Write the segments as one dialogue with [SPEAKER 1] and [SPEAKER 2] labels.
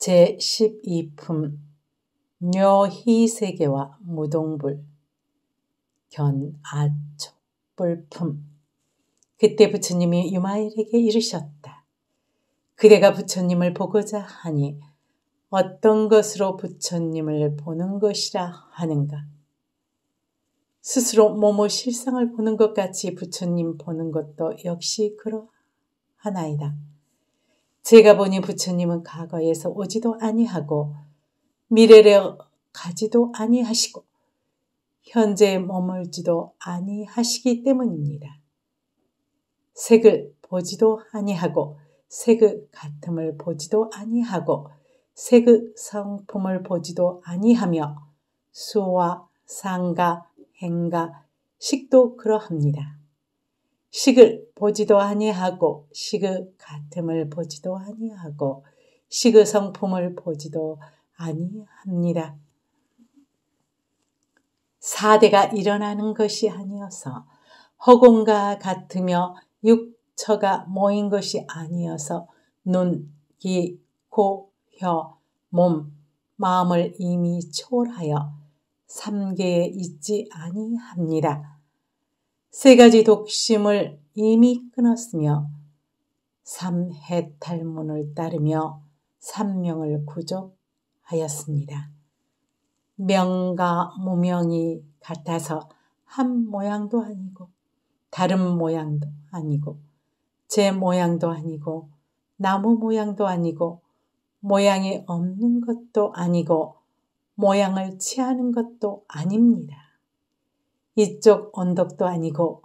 [SPEAKER 1] 제12품 묘희세계와 무동불 견아촉불품 그때 부처님이 유마일에게 이르셨다. 그대가 부처님을 보고자 하니 어떤 것으로 부처님을 보는 것이라 하는가? 스스로 몸의 실상을 보는 것 같이 부처님 보는 것도 역시 그러하나이다. 제가 보니 부처님은 과거에서 오지도 아니하고 미래를 가지도 아니하시고 현재에 머물지도 아니하시기 때문입니다. 색을 보지도 아니하고 색의 같음을 보지도 아니하고 색의 성품을 보지도 아니하며 수와 상과 행과 식도 그러합니다. 식을 보지도 아니하고 식의 같음을 보지도 아니하고 식의 성품을 보지도 아니합니다. 사대가 일어나는 것이 아니어서 허공과 같으며 육처가 모인 것이 아니어서 눈, 귀, 코, 혀, 몸, 마음을 이미 초월하여 삼계에 있지 아니합니다. 세 가지 독심을 이미 끊었으며 삼해탈문을 따르며 삼명을 구족하였습니다. 명과 무명이 같아서 한 모양도 아니고 다른 모양도 아니고 제 모양도 아니고 나무 모양도 아니고 모양이 없는 것도 아니고 모양을 취하는 것도 아닙니다. 이쪽 언덕도 아니고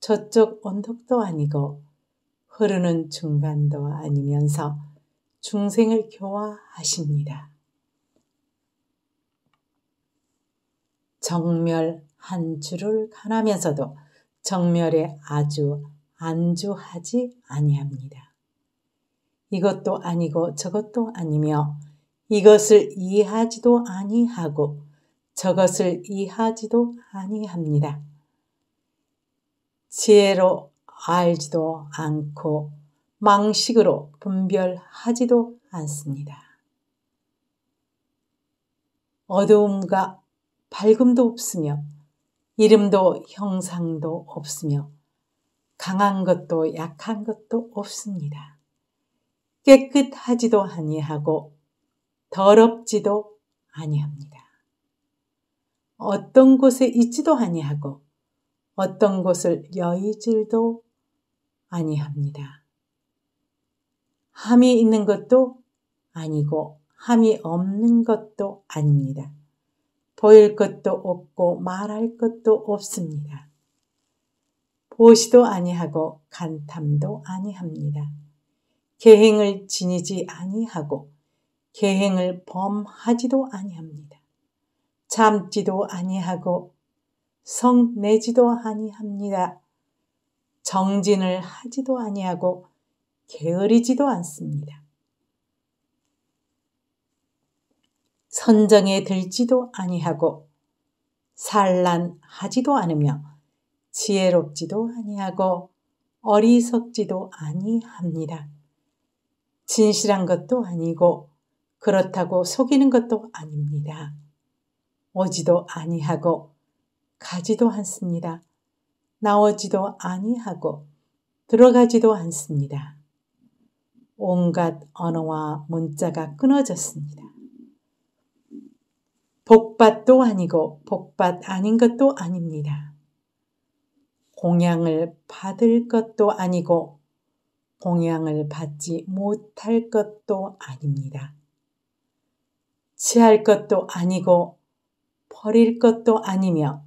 [SPEAKER 1] 저쪽 언덕도 아니고 흐르는 중간도 아니면서 중생을 교화하십니다. 정멸 한 줄을 가나면서도 정멸에 아주 안주하지 아니합니다. 이것도 아니고 저것도 아니며 이것을 이해하지도 아니하고 저것을 이해하지도 아니합니다. 지혜로 알지도 않고 망식으로 분별하지도 않습니다. 어두움과 밝음도 없으며 이름도 형상도 없으며 강한 것도 약한 것도 없습니다. 깨끗하지도 아니하고 더럽지도 아니합니다. 어떤 곳에 있지도 아니하고 어떤 곳을 여의질도 아니합니다. 함이 있는 것도 아니고 함이 없는 것도 아닙니다. 보일 것도 없고 말할 것도 없습니다. 보시도 아니하고 간탐도 아니합니다. 계행을 지니지 아니하고 계행을 범하지도 아니합니다. 참지도 아니하고 성내지도 아니합니다. 정진을 하지도 아니하고 게으리지도 않습니다. 선정에 들지도 아니하고 산란하지도 않으며 지혜롭지도 아니하고 어리석지도 아니합니다. 진실한 것도 아니고 그렇다고 속이는 것도 아닙니다. 오지도 아니하고 가지도 않습니다. 나오지도 아니하고 들어가지도 않습니다. 온갖 언어와 문자가 끊어졌습니다. 복받도 아니고 복받 아닌 것도 아닙니다. 공양을 받을 것도 아니고 공양을 받지 못할 것도 아닙니다. 취할 것도 아니고 버릴 것도 아니며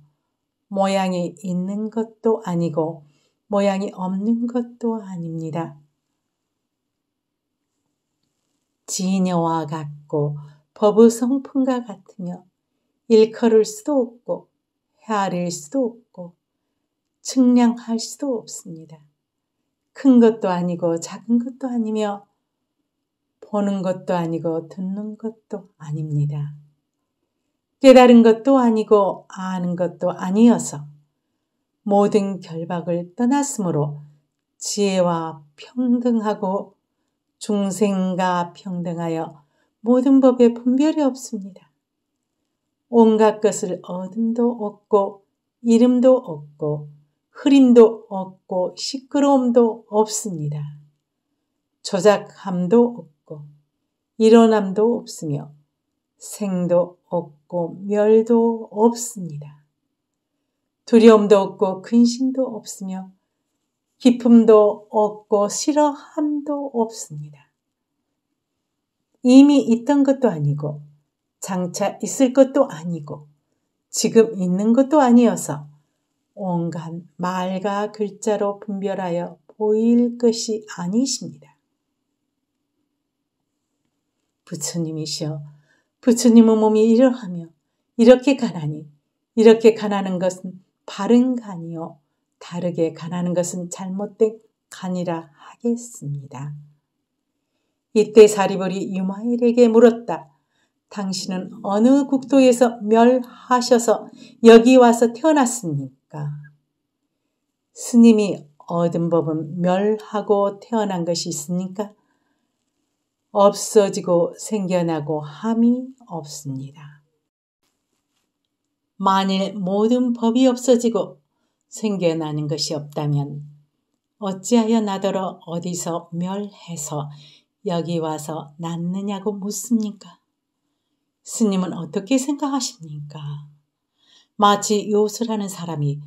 [SPEAKER 1] 모양이 있는 것도 아니고 모양이 없는 것도 아닙니다. 지녀와 같고 버브 성품과 같으며 일컬을 수도 없고 헤아릴 수도 없고 측량할 수도 없습니다. 큰 것도 아니고 작은 것도 아니며 보는 것도 아니고 듣는 것도 아닙니다. 깨달은 것도 아니고 아는 것도 아니어서 모든 결박을 떠났으므로 지혜와 평등하고 중생과 평등하여 모든 법에 분별이 없습니다. 온갖 것을 얻음도 없고 이름도 없고 흐림도 없고 시끄러움도 없습니다. 조작함도 없고 일어남도 없으며 생도 없고 멸도 없습니다. 두려움도 없고 근심도 없으며 기쁨도 없고 싫어함도 없습니다. 이미 있던 것도 아니고 장차 있을 것도 아니고 지금 있는 것도 아니어서 온갖 말과 글자로 분별하여 보일 것이 아니십니다. 부처님이시여 부처님의 몸이 이러하며 이렇게 가나니 이렇게 가나는 것은 바른 간이요 다르게 가나는 것은 잘못된 간이라 하겠습니다. 이때 사리벌이 유마일에게 물었다. 당신은 어느 국도에서 멸하셔서 여기 와서 태어났습니까? 스님이 얻은 법은 멸하고 태어난 것이 있습니까? 없어지고 생겨나고 함이 없습니다. 만일 모든 법이 없어지고 생겨나는 것이 없다면 어찌하여 나더러 어디서 멸해서 여기 와서 낫느냐고 묻습니까? 스님은 어떻게 생각하십니까? 마치 요술하는 사람이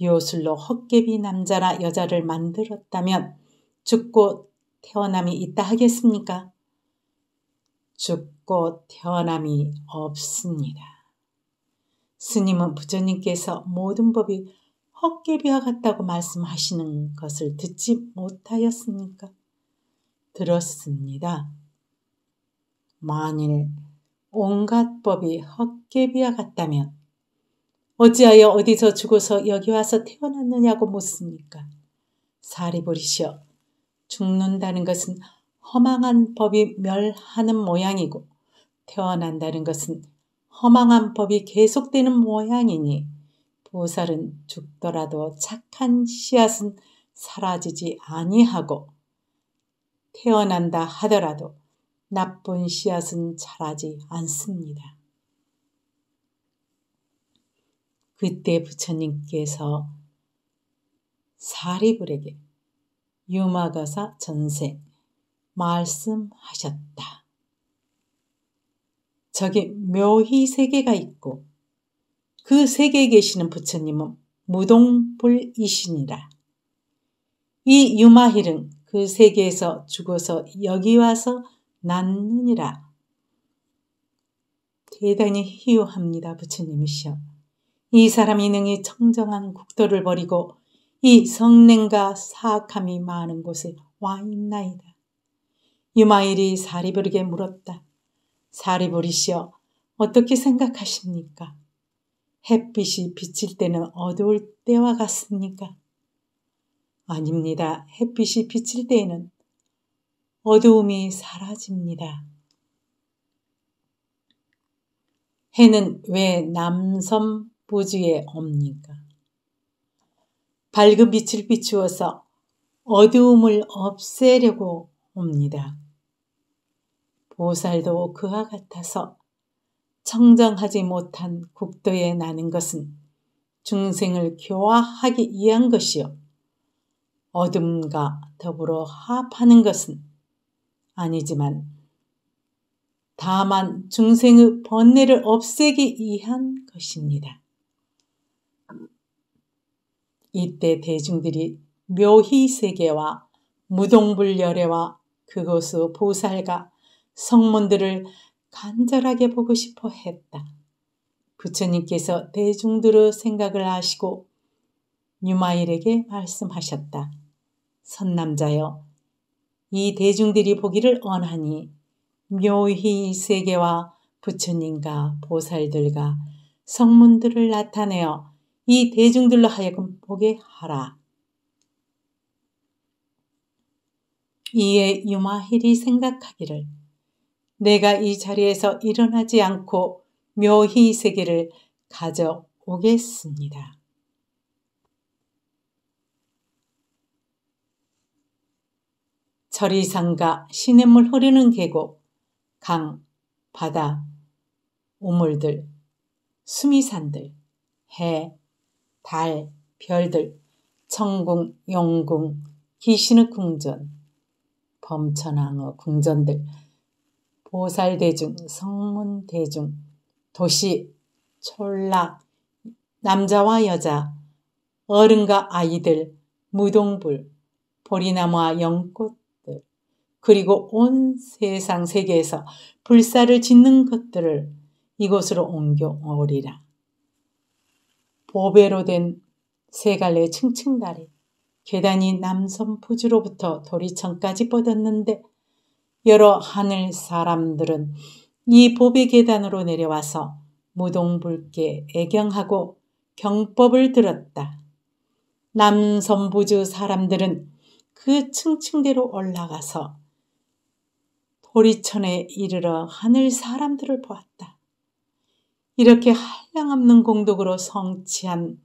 [SPEAKER 1] 요술로 헛개비 남자나 여자를 만들었다면 죽고 태어남이 있다 하겠습니까? 죽고 태어남이 없습니다. 스님은 부처님께서 모든 법이 헛개비와 같다고 말씀하시는 것을 듣지 못하였습니까? 들었습니다. 만일 온갖 법이 헛개비와 같다면 어찌하여 어디서 죽어서 여기 와서 태어났느냐고 묻습니까? 사리보리시여 죽는다는 것은 허망한 법이 멸하는 모양이고 태어난다는 것은 허망한 법이 계속되는 모양이니 보살은 죽더라도 착한 씨앗은 사라지지 아니하고 태어난다 하더라도 나쁜 씨앗은 자라지 않습니다. 그때 부처님께서 사리불에게 유마가사 전생 말씀하셨다. 저기 묘히 세계가 있고 그 세계에 계시는 부처님은 무동불이시니라. 이 유마힐은 그 세계에서 죽어서 여기 와서 낳느니라. 대단히 희유합니다, 부처님이시여. 이 사람이 능히 청정한 국도를 버리고 이 성능과 사악함이 많은 곳에 와 있나이다. 유마일이 사리불에게 물었다. 사리불이시여 어떻게 생각하십니까? 햇빛이 비칠 때는 어두울 때와 같습니까? 아닙니다. 햇빛이 비칠 때에는 어두움이 사라집니다. 해는 왜 남섬 부지에 옵니까? 밝은 빛을 비추어서 어두움을 없애려고 옵니다. 보살도 그와 같아서 청정하지 못한 국도에 나는 것은 중생을 교화하기 위한 것이요. 어둠과 더불어 합하는 것은 아니지만 다만 중생의 번뇌를 없애기 위한 것입니다. 이때 대중들이 묘희 세계와 무동불 열애와 그것의 보살과 성문들을 간절하게 보고 싶어 했다. 부처님께서 대중들의 생각을 아시고 유마일에게 말씀하셨다. 선남자여, 이 대중들이 보기를 원하니 묘히 세계와 부처님과 보살들과 성문들을 나타내어 이 대중들로 하여금 보게 하라. 이에 유마힐이 생각하기를 내가 이 자리에서 일어나지 않고 묘히 세계를 가져오겠습니다. 절이산과 시냇물 흐르는 계곡, 강, 바다, 우물들, 수미산들, 해, 달, 별들, 천궁, 용궁, 기신의 궁전, 범천왕의 궁전들, 보살대중, 성문대중, 도시, 촐라, 남자와 여자, 어른과 아이들, 무동불, 보리나무와 연꽃들, 그리고 온 세상 세계에서 불사를 짓는 것들을 이곳으로 옮겨오리라. 보배로 된 세 갈래 층층다리, 계단이 남섬 부지로부터 도리천까지 뻗었는데 여러 하늘 사람들은 이 보배 계단으로 내려와서 무동불께 애경하고 경법을 들었다. 남선부주 사람들은 그 층층대로 올라가서 도리천에 이르러 하늘 사람들을 보았다. 이렇게 한량없는 공덕으로 성취한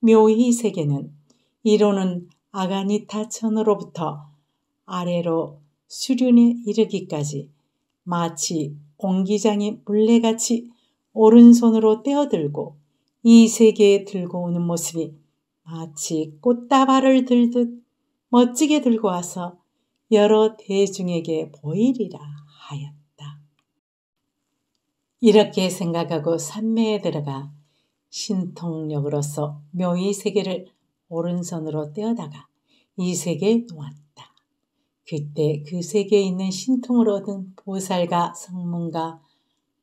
[SPEAKER 1] 묘희 세계는 이로는 아가니타 천으로부터 아래로 수륜에 이르기까지 마치 공기장이 물레같이 오른손으로 떼어들고 이 세계에 들고 오는 모습이 마치 꽃다발을 들듯 멋지게 들고 와서 여러 대중에게 보이리라 하였다. 이렇게 생각하고 산매에 들어가 신통력으로서 묘의 세계를 오른손으로 떼어다가 이 세계에 놓았다. 그때 그 세계에 있는 신통을 얻은 보살과 성문과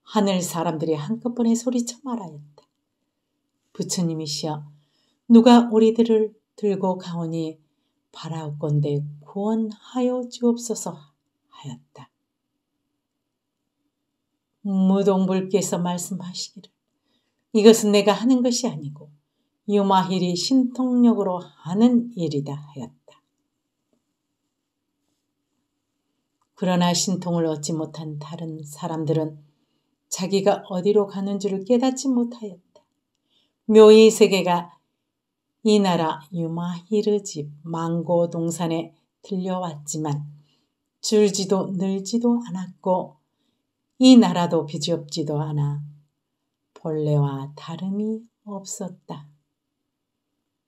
[SPEAKER 1] 하늘 사람들이 한꺼번에 소리쳐 말하였다. 부처님이시여 누가 우리들을 들고 가오니 바라옵건대 구원하여 주옵소서 하였다. 무동불께서 말씀하시기를 이것은 내가 하는 것이 아니고 유마힐이 신통력으로 하는 일이다 하였다. 그러나 신통을 얻지 못한 다른 사람들은 자기가 어디로 가는 지를 깨닫지 못하였다. 묘이 세계가 이 나라 유마히르집 망고 동산에 들려왔지만 줄지도 늘지도 않았고 이 나라도 비좁지도 않아 본래와 다름이 없었다.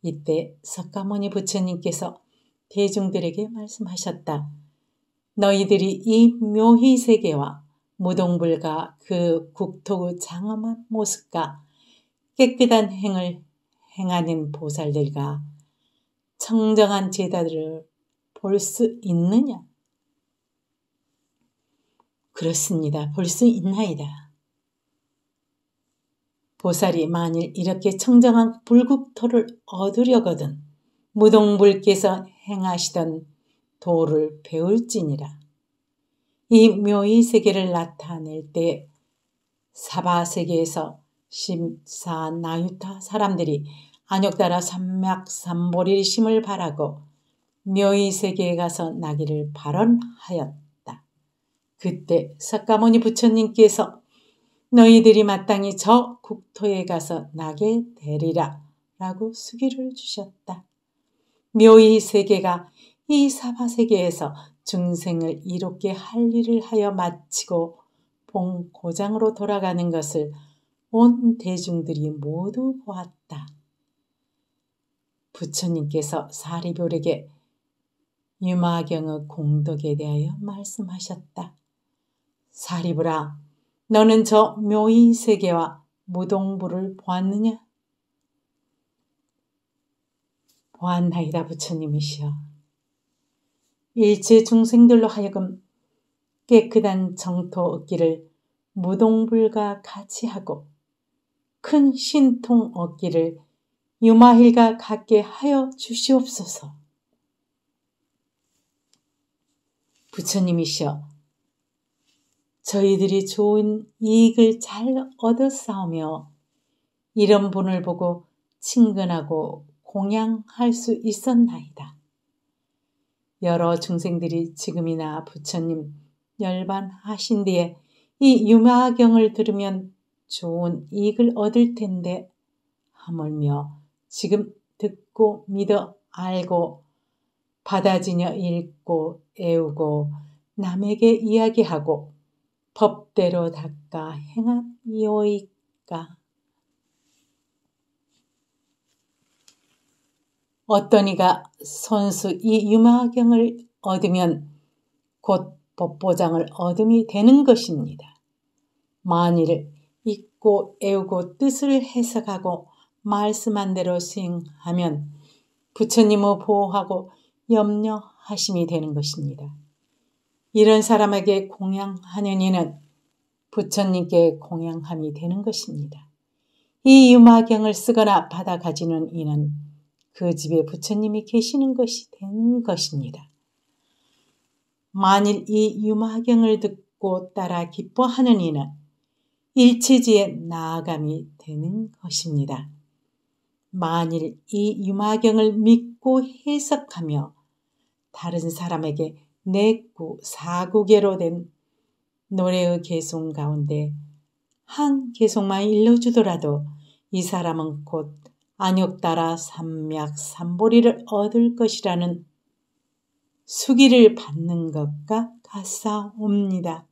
[SPEAKER 1] 이때 석가모니 부처님께서 대중들에게 말씀하셨다. 너희들이 이 묘희 세계와 무동불과 그 국토의 장엄한 모습과 깨끗한 행을 행하는 보살들과 청정한 제자들을 볼 수 있느냐? 그렇습니다. 볼 수 있나이다. 보살이 만일 이렇게 청정한 불국토를 얻으려거든 무동불께서 행하시던 도를 배울지니라. 이 묘의 세계를 나타낼 때 사바 세계에서 심사나유타 사람들이 안욕따라 산맥 삼보리 심을 바라고 묘의 세계에 가서 나기를 발언하였다. 그때 석가모니 부처님께서 너희들이 마땅히 저 국토에 가서 나게 되리라 라고 수기를 주셨다. 묘의 세계가 이 사바세계에서 중생을 이롭게 할 일을 하여 마치고 봉 고장으로 돌아가는 것을 온 대중들이 모두 보았다. 부처님께서 사리별에게 유마경의 공덕에 대하여 말씀하셨다. 사리불아, 너는 저 묘의 세계와 무동부를 보았느냐? 보았나이다 부처님이시여. 일체 중생들로 하여금 깨끗한 정토 얻기를 무동불과 같이 하고 큰 신통 얻기를 유마힐과 같게 하여 주시옵소서. 부처님이시여 저희들이 좋은 이익을 잘 얻어 싸우며 이런 분을 보고 친근하고 공양할 수 있었나이다. 여러 중생들이 지금이나 부처님 열반하신 뒤에 이 유마경을 들으면 좋은 이익을 얻을 텐데 하물며 지금 듣고 믿어 알고 받아지며 읽고 애우고 남에게 이야기하고 법대로 닦아 행한 요이까 어떤 이가 선수 이 유마경을 얻으면 곧 법보장을 얻음이 되는 것입니다. 만일 읽고 애우고 뜻을 해석하고 말씀한 대로 수행하면 부처님을 보호하고 염려하심이 되는 것입니다. 이런 사람에게 공양하는 이는 부처님께 공양함이 되는 것입니다. 이 유마경을 쓰거나 받아 가지는 이는 그 집에 부처님이 계시는 것이 된 것입니다. 만일 이 유마경을 듣고 따라 기뻐하는 이는 일체지에 나아감이 되는 것입니다. 만일 이 유마경을 믿고 해석하며 다른 사람에게 내구 사구개로 된 노래의 개송 가운데 한 개송만 일러주더라도 이 사람은 곧 안욕 따라 삼약 삼보리를 얻을 것이라는 수기를 받는 것과 같사옵니다.